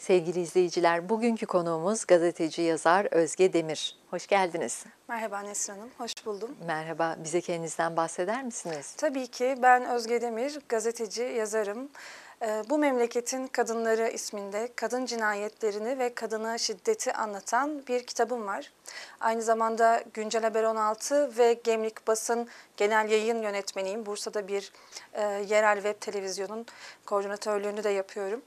Sevgili izleyiciler, bugünkü konuğumuz gazeteci yazar Özge Demir. Hoş geldiniz. Merhaba Nesrin Hanım, hoş buldum. Merhaba, bize kendinizden bahseder misiniz? Tabii ki, ben Özge Demir, gazeteci, yazarım. Ee, bu memleketin kadınları isminde kadın cinayetlerini ve kadına şiddeti anlatan bir kitabım var. Aynı zamanda Güncel Haber 16 ve Gemlik Basın Genel Yayın Yönetmeniyim. Bursa'da bir e, yerel web televizyonun koordinatörlüğünü de yapıyorum.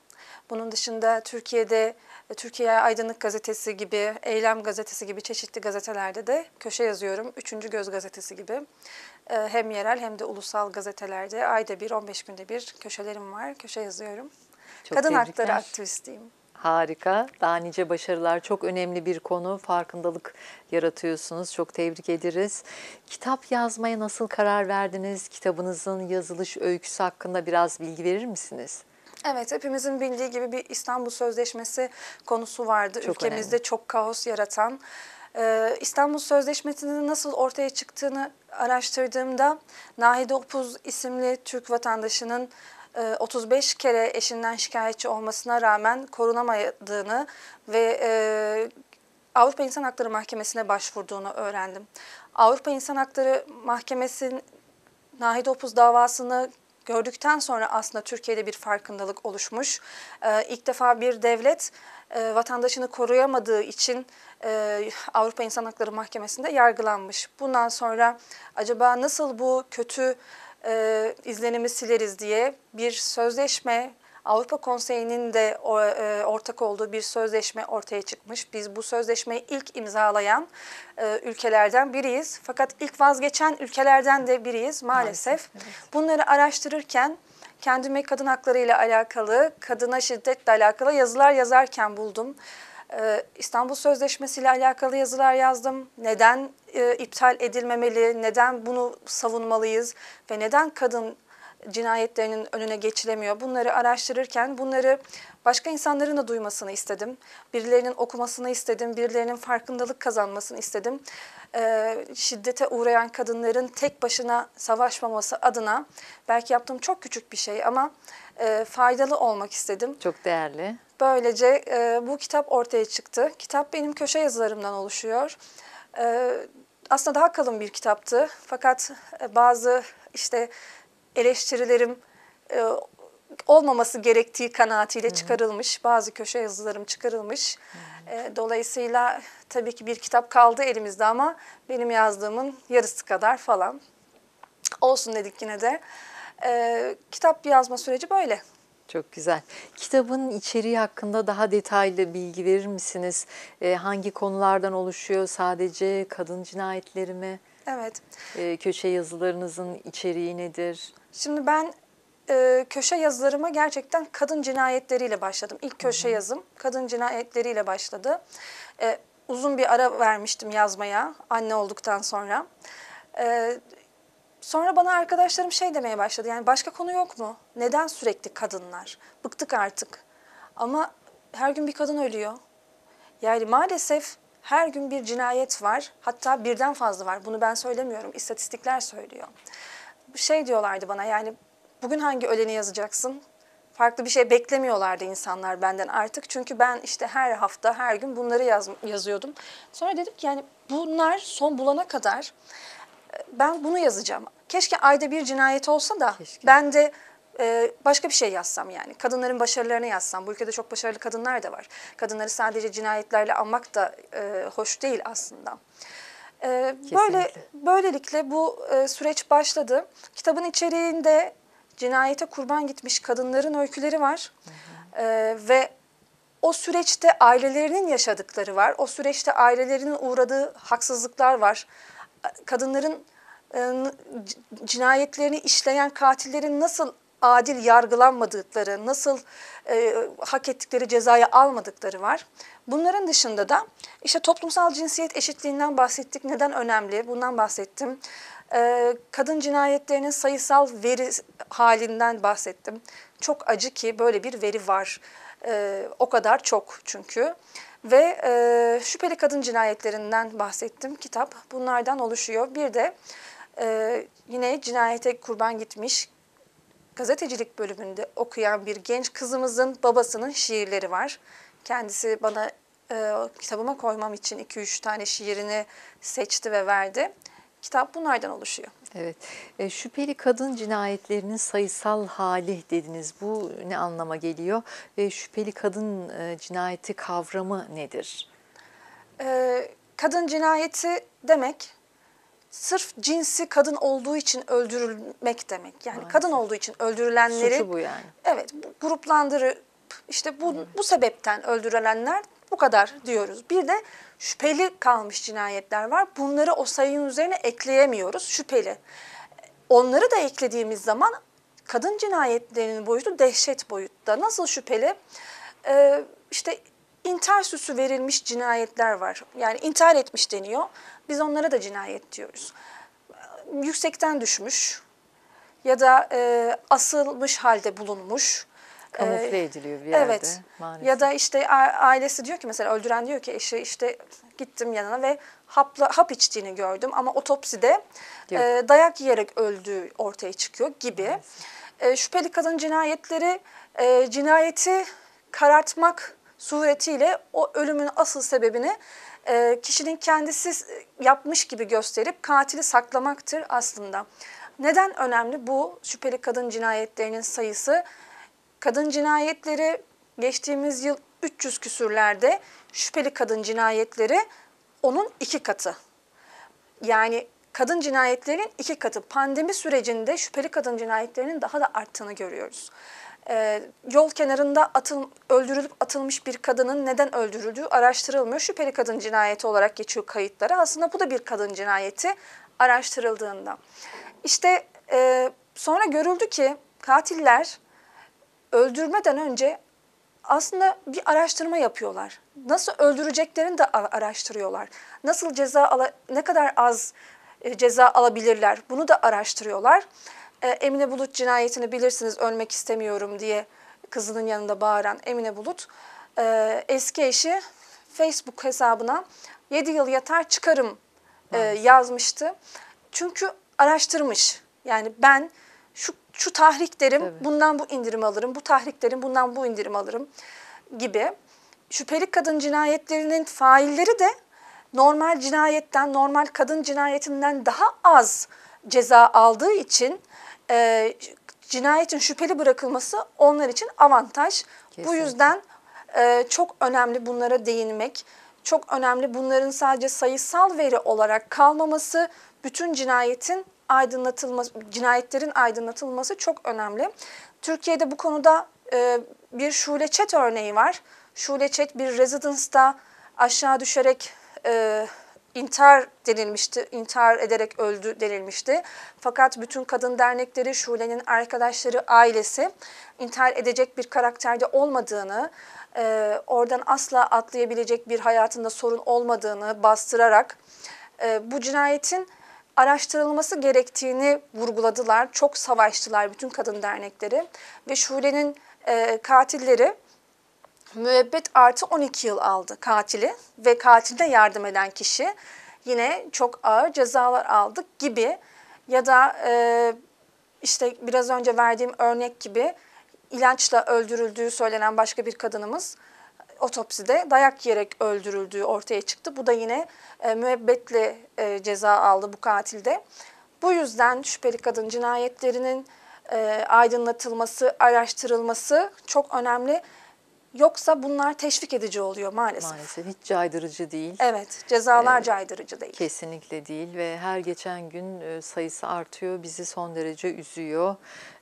Bunun dışında Türkiye'de e, Türkiye Aydınlık Gazetesi gibi, Eylem Gazetesi gibi çeşitli gazetelerde de köşe yazıyorum. Üçüncü Göz Gazetesi gibi e, hem yerel hem de ulusal gazetelerde ayda bir, 15 günde bir köşelerim var. Köşe yazıyorum. Çok Kadın tebrikler. hakları aktivistiyim. Harika. Daha nice başarılar. Çok önemli bir konu. Farkındalık yaratıyorsunuz. Çok tebrik ederiz. Kitap yazmaya nasıl karar verdiniz? Kitabınızın yazılış öyküsü hakkında biraz bilgi verir misiniz? Evet hepimizin bildiği gibi bir İstanbul Sözleşmesi konusu vardı. Çok Ülkemizde önemli. çok kaos yaratan. Ee, İstanbul Sözleşmesi'nin nasıl ortaya çıktığını araştırdığımda Nahide Opuz isimli Türk vatandaşının 35 e, kere eşinden şikayetçi olmasına rağmen korunamadığını ve e, Avrupa İnsan Hakları Mahkemesi'ne başvurduğunu öğrendim. Avrupa İnsan Hakları Mahkemesi Nahide Opuz davasını gördükten sonra aslında Türkiye'de bir farkındalık oluşmuş. Ee, ilk defa bir devlet e, vatandaşını koruyamadığı için e, Avrupa İnsan Hakları Mahkemesi'nde yargılanmış. Bundan sonra acaba nasıl bu kötü e, izlenimi sileriz diye bir sözleşme Avrupa Konseyi'nin de e, ortak olduğu bir sözleşme ortaya çıkmış. Biz bu sözleşmeyi ilk imzalayan e, ülkelerden biriyiz. Fakat ilk vazgeçen ülkelerden de biriyiz maalesef. Evet. Bunları araştırırken kendime kadın hakları ile alakalı, kadına şiddetle alakalı yazılar yazarken buldum. E, İstanbul Sözleşmesi ile alakalı yazılar yazdım. Neden e, iptal edilmemeli, neden bunu savunmalıyız ve neden kadın cinayetlerinin önüne geçilemiyor. Bunları araştırırken bunları başka insanların da duymasını istedim. Birilerinin okumasını istedim, birilerinin farkındalık kazanmasını istedim. Ee, şiddete uğrayan kadınların tek başına savaşmaması adına belki yaptığım çok küçük bir şey ama e, faydalı olmak istedim. Çok değerli. Böylece e, bu kitap ortaya çıktı. Kitap benim köşe yazılarımdan oluşuyor. E, aslında daha kalın bir kitaptı fakat e, bazı işte eleştirilerim e, olmaması gerektiği kanaatiyle hı çıkarılmış. Bazı köşe yazılarım çıkarılmış. E, dolayısıyla tabii ki bir kitap kaldı elimizde ama benim yazdığımın yarısı kadar falan. Olsun dedik yine de. E, kitap yazma süreci böyle. Çok güzel. Kitabın içeriği hakkında daha detaylı bilgi verir misiniz? E, hangi konulardan oluşuyor? Sadece kadın cinayetleri mi? Evet. E, köşe yazılarınızın içeriği nedir? Şimdi ben e, köşe yazılarıma gerçekten kadın cinayetleriyle başladım. İlk köşe Hı-hı. yazım kadın cinayetleriyle başladı. E, uzun bir ara vermiştim yazmaya anne olduktan sonra. E, sonra bana arkadaşlarım şey demeye başladı. Yani başka konu yok mu? Neden sürekli kadınlar? Bıktık artık. Ama her gün bir kadın ölüyor. Yani maalesef her gün bir cinayet var. Hatta birden fazla var. Bunu ben söylemiyorum. İstatistikler söylüyor. Şey diyorlardı bana yani bugün hangi öleni yazacaksın? Farklı bir şey beklemiyorlardı insanlar benden artık. Çünkü ben işte her hafta, her gün bunları yaz, yazıyordum. Sonra dedim ki yani bunlar son bulana kadar e, ben bunu yazacağım. Keşke ayda bir cinayet olsa da Keşke. ben de ee, başka bir şey yazsam yani. Kadınların başarılarını yazsam. Bu ülkede çok başarılı kadınlar da var. Kadınları sadece cinayetlerle anmak da e, hoş değil aslında. E, böyle Böylelikle bu e, süreç başladı. Kitabın içeriğinde cinayete kurban gitmiş kadınların öyküleri var. Hı hı. Ee, ve o süreçte ailelerinin yaşadıkları var. O süreçte ailelerinin uğradığı haksızlıklar var. Kadınların e, cinayetlerini işleyen katillerin nasıl adil yargılanmadıkları, nasıl e, hak ettikleri cezayı almadıkları var. Bunların dışında da işte toplumsal cinsiyet eşitliğinden bahsettik. Neden önemli? Bundan bahsettim. E, kadın cinayetlerinin sayısal veri halinden bahsettim. Çok acı ki böyle bir veri var. E, o kadar çok çünkü. Ve e, şüpheli kadın cinayetlerinden bahsettim kitap. Bunlardan oluşuyor. Bir de e, yine cinayete kurban gitmiş gazetecilik bölümünde okuyan bir genç kızımızın babasının şiirleri var. Kendisi bana e, kitabıma koymam için 2-3 tane şiirini seçti ve verdi. Kitap bunlardan oluşuyor. Evet. E, şüpheli kadın cinayetlerinin sayısal hali dediniz. Bu ne anlama geliyor? Ve şüpheli kadın e, cinayeti kavramı nedir? E, kadın cinayeti demek sırf cinsi kadın olduğu için öldürülmek demek. Yani Aynen. kadın olduğu için öldürülenleri Suçu bu yani. Evet, gruplandırıp işte bu bu sebepten öldürülenler bu kadar diyoruz. Bir de şüpheli kalmış cinayetler var. Bunları o sayının üzerine ekleyemiyoruz şüpheli. Onları da eklediğimiz zaman kadın cinayetlerinin boyutu dehşet boyutta. Nasıl şüpheli? Ee, işte intihar süsü verilmiş cinayetler var. Yani intihar etmiş deniyor. Biz onlara da cinayet diyoruz. Yüksekten düşmüş ya da e, asılmış halde bulunmuş. E, Kamufle ediliyor bir yerde evet. maalesef. Ya da işte ailesi diyor ki mesela öldüren diyor ki eşi işte gittim yanına ve hapla, hap içtiğini gördüm ama otopside Yok. e, dayak yiyerek öldüğü ortaya çıkıyor gibi. E, şüpheli kadın cinayetleri e, cinayeti karartmak suretiyle o ölümün asıl sebebini e, kişinin kendisi yapmış gibi gösterip katili saklamaktır aslında. Neden önemli bu şüpheli kadın cinayetlerinin sayısı? Kadın cinayetleri geçtiğimiz yıl 300 küsürlerde şüpheli kadın cinayetleri onun iki katı. Yani kadın cinayetlerin iki katı. Pandemi sürecinde şüpheli kadın cinayetlerinin daha da arttığını görüyoruz e, yol kenarında atıl, öldürülüp atılmış bir kadının neden öldürüldüğü araştırılmıyor. Şüpheli kadın cinayeti olarak geçiyor kayıtlara. Aslında bu da bir kadın cinayeti araştırıldığında. İşte e, sonra görüldü ki katiller öldürmeden önce aslında bir araştırma yapıyorlar. Nasıl öldüreceklerini de araştırıyorlar. Nasıl ceza ala, ne kadar az e, ceza alabilirler bunu da araştırıyorlar. E, Emine Bulut cinayetini bilirsiniz ölmek istemiyorum diye kızının yanında bağıran Emine Bulut e, eski eşi Facebook hesabına 7 yıl yatar çıkarım e, yazmıştı. Çünkü araştırmış yani ben şu, şu tahrik derim evet. bundan bu indirim alırım bu tahrik derim bundan bu indirim alırım gibi. Şüpheli kadın cinayetlerinin failleri de normal cinayetten, normal kadın cinayetinden daha az ceza aldığı için e, cinayetin şüpheli bırakılması onlar için avantaj. Kesinlikle. Bu yüzden e, çok önemli bunlara değinmek. Çok önemli bunların sadece sayısal veri olarak kalmaması, bütün cinayetin aydınlatılması, cinayetlerin aydınlatılması çok önemli. Türkiye'de bu konuda e, bir Şule Çet örneği var. Şule Çet bir residence'da aşağı düşerek e, intihar denilmişti, intihar ederek öldü denilmişti. Fakat bütün kadın dernekleri, Şule'nin arkadaşları, ailesi intihar edecek bir karakterde olmadığını, e, oradan asla atlayabilecek bir hayatında sorun olmadığını bastırarak e, bu cinayetin araştırılması gerektiğini vurguladılar. Çok savaştılar bütün kadın dernekleri ve Şule'nin e, katilleri müebbet artı 12 yıl aldı katili ve katilde yardım eden kişi yine çok ağır cezalar aldı gibi ya da e, işte biraz önce verdiğim örnek gibi ilaçla öldürüldüğü söylenen başka bir kadınımız otopside dayak yiyerek öldürüldüğü ortaya çıktı. Bu da yine e, müebbetle e, ceza aldı bu katilde. Bu yüzden şüpheli kadın cinayetlerinin e, aydınlatılması, araştırılması çok önemli Yoksa bunlar teşvik edici oluyor maalesef. Maalesef hiç caydırıcı değil. Evet, cezalar ee, caydırıcı değil. Kesinlikle değil ve her geçen gün e, sayısı artıyor. Bizi son derece üzüyor.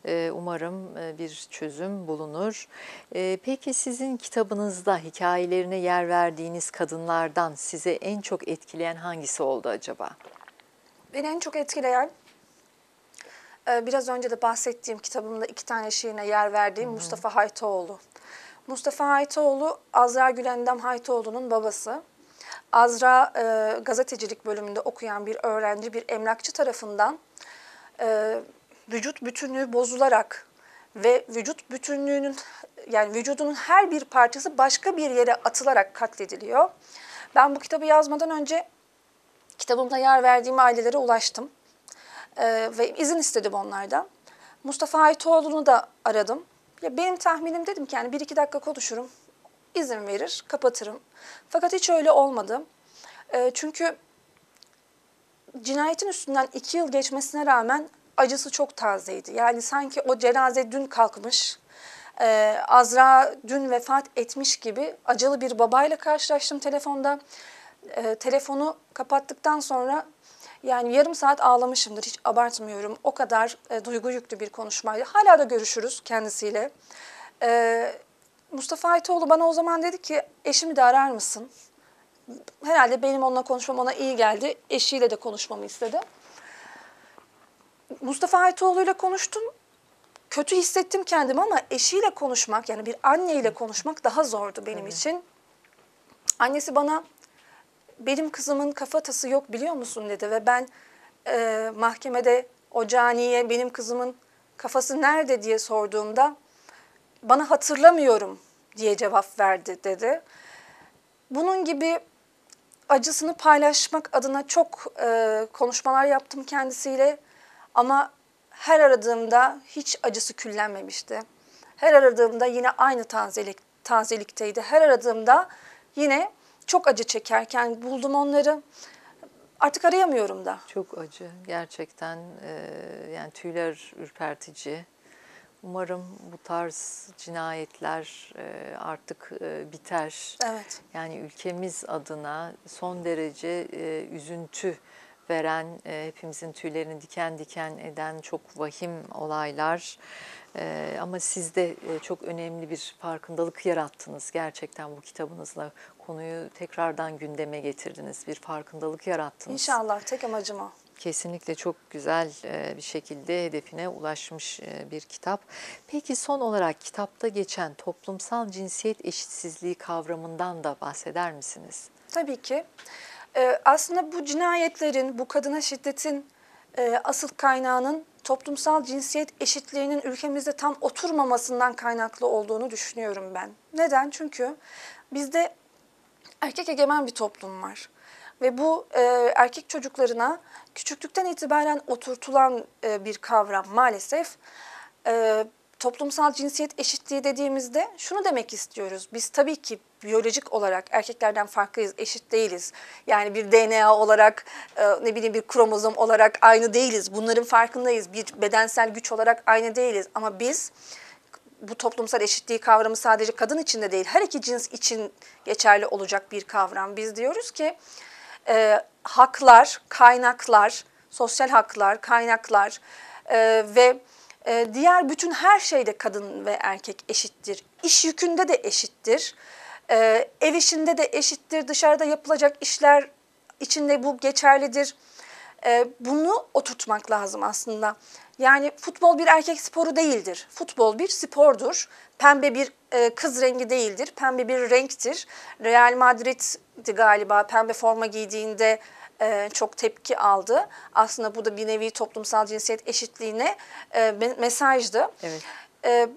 E, umarım e, bir çözüm bulunur. Peki sizin kitabınızda hikayelerine yer verdiğiniz kadınlardan size en çok etkileyen hangisi oldu acaba? Beni en çok etkileyen biraz önce de bahsettiğim kitabımda iki tane şiirine yer verdiğim Hı -hı. Mustafa Haytoğlu. Mustafa Haytoğlu, Azra Gülendam Haytoğlu'nun babası. Azra e, gazetecilik bölümünde okuyan bir öğrenci, bir emlakçı tarafından e, vücut bütünlüğü bozularak ve vücut bütünlüğünün yani vücudunun her bir parçası başka bir yere atılarak katlediliyor. Ben bu kitabı yazmadan önce kitabımda yer verdiğim ailelere ulaştım. Ee, ve izin istedim onlardan. Mustafa Haytoğlu'nu da aradım. Ya benim tahminim dedim ki yani bir iki dakika konuşurum, izin verir, kapatırım. Fakat hiç öyle olmadı. E, çünkü cinayetin üstünden iki yıl geçmesine rağmen acısı çok tazeydi. Yani sanki o cenaze dün kalkmış, e, Azra dün vefat etmiş gibi acılı bir babayla karşılaştım telefonda. E, telefonu kapattıktan sonra yani yarım saat ağlamışımdır hiç abartmıyorum. O kadar e, duygu yüklü bir konuşmaydı. Hala da görüşürüz kendisiyle. E, Mustafa Aytoğlu bana o zaman dedi ki eşimi de arar mısın? Herhalde benim onunla konuşmam ona iyi geldi. Eşiyle de konuşmamı istedi. Mustafa Aytoğlu ile konuştum. Kötü hissettim kendimi ama eşiyle konuşmak yani bir anneyle konuşmak daha zordu benim evet. için. Annesi bana benim kızımın kafatası yok biliyor musun dedi ve ben e, mahkemede o caniye benim kızımın kafası nerede diye sorduğumda bana hatırlamıyorum diye cevap verdi dedi. Bunun gibi acısını paylaşmak adına çok e, konuşmalar yaptım kendisiyle ama her aradığımda hiç acısı küllenmemişti. Her aradığımda yine aynı tanzelik, tanzelikteydi. Her aradığımda yine çok acı çekerken buldum onları. Artık arayamıyorum da. Çok acı gerçekten e, yani tüyler ürpertici. Umarım bu tarz cinayetler e, artık e, biter. Evet. Yani ülkemiz adına son derece üzüntü veren, hepimizin tüylerini diken diken eden çok vahim olaylar. Ama siz de çok önemli bir farkındalık yarattınız gerçekten bu kitabınızla konuyu tekrardan gündeme getirdiniz. Bir farkındalık yarattınız. İnşallah tek amacım o kesinlikle çok güzel e, bir şekilde hedefine ulaşmış e, bir kitap. Peki son olarak kitapta geçen toplumsal cinsiyet eşitsizliği kavramından da bahseder misiniz? Tabii ki. E, aslında bu cinayetlerin, bu kadına şiddetin asıl kaynağının toplumsal cinsiyet eşitliğinin ülkemizde tam oturmamasından kaynaklı olduğunu düşünüyorum ben. Neden? Çünkü bizde erkek egemen bir toplum var. Ve bu e, erkek çocuklarına küçüklükten itibaren oturtulan e, bir kavram maalesef. E, toplumsal cinsiyet eşitliği dediğimizde şunu demek istiyoruz. Biz tabii ki biyolojik olarak erkeklerden farklıyız, eşit değiliz. Yani bir DNA olarak, e, ne bileyim bir kromozom olarak aynı değiliz. Bunların farkındayız. Bir bedensel güç olarak aynı değiliz. Ama biz bu toplumsal eşitliği kavramı sadece kadın için de değil, her iki cins için geçerli olacak bir kavram. Biz diyoruz ki e, haklar, kaynaklar, sosyal haklar, kaynaklar e, ve e, diğer bütün her şeyde kadın ve erkek eşittir. İş yükünde de eşittir. E, ev işinde de eşittir. Dışarıda yapılacak işler içinde bu geçerlidir. E, bunu oturtmak lazım aslında. Yani futbol bir erkek sporu değildir. Futbol bir spordur. Pembe bir e, kız rengi değildir. Pembe bir renktir. Real Madrid'di galiba pembe forma giydiğinde e, çok tepki aldı. Aslında bu da bir nevi toplumsal cinsiyet eşitliğine e, mesajdı. Evet. E,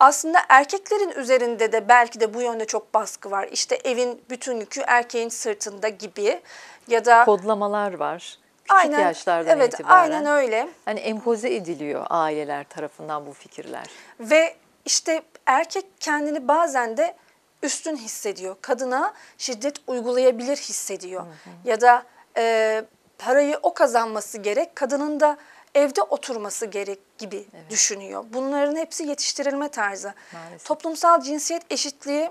aslında erkeklerin üzerinde de belki de bu yönde çok baskı var. İşte evin bütün yükü erkeğin sırtında gibi ya da kodlamalar var. Küçük aynen, yaşlardan evet, itibaren. Aynen öyle. Hani empoze ediliyor aileler tarafından bu fikirler. Ve işte erkek kendini bazen de üstün hissediyor. Kadına şiddet uygulayabilir hissediyor. Hı hı. Ya da e, parayı o kazanması gerek, kadının da evde oturması gerek gibi evet. düşünüyor. Bunların hepsi yetiştirilme tarzı. Maalesef. Toplumsal cinsiyet eşitliği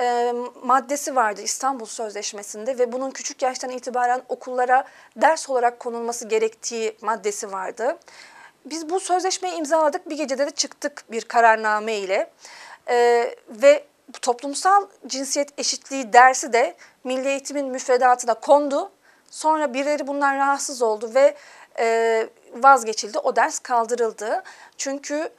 e, maddesi vardı İstanbul Sözleşmesi'nde ve bunun küçük yaştan itibaren okullara ders olarak konulması gerektiği maddesi vardı. Biz bu sözleşmeyi imzaladık bir gecede de çıktık bir kararname ile e, ve toplumsal cinsiyet eşitliği dersi de milli eğitimin müfredatına kondu. Sonra birileri bundan rahatsız oldu ve e, vazgeçildi o ders kaldırıldı. Çünkü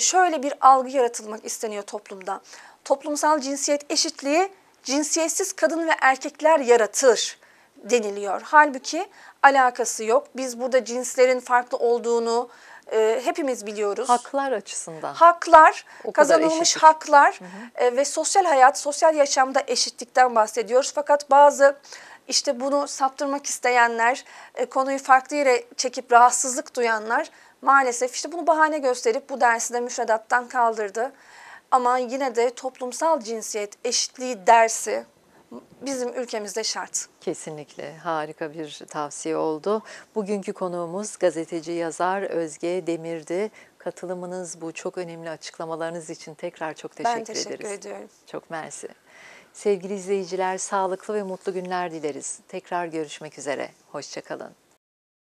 şöyle bir algı yaratılmak isteniyor toplumda toplumsal cinsiyet eşitliği cinsiyetsiz kadın ve erkekler yaratır deniliyor. Halbuki alakası yok. Biz burada cinslerin farklı olduğunu e, hepimiz biliyoruz. Haklar açısından. Haklar, kazanılmış eşitlik. haklar hı hı. E, ve sosyal hayat, sosyal yaşamda eşitlikten bahsediyoruz. Fakat bazı işte bunu saptırmak isteyenler, e, konuyu farklı yere çekip rahatsızlık duyanlar maalesef işte bunu bahane gösterip bu dersi de müfredattan kaldırdı. Ama yine de toplumsal cinsiyet eşitliği dersi bizim ülkemizde şart. Kesinlikle harika bir tavsiye oldu. Bugünkü konuğumuz gazeteci yazar Özge Demir'di. Katılımınız bu çok önemli açıklamalarınız için tekrar çok teşekkür ederiz. Ben teşekkür ederiz. ediyorum. Çok mersi. Sevgili izleyiciler sağlıklı ve mutlu günler dileriz. Tekrar görüşmek üzere. Hoşçakalın.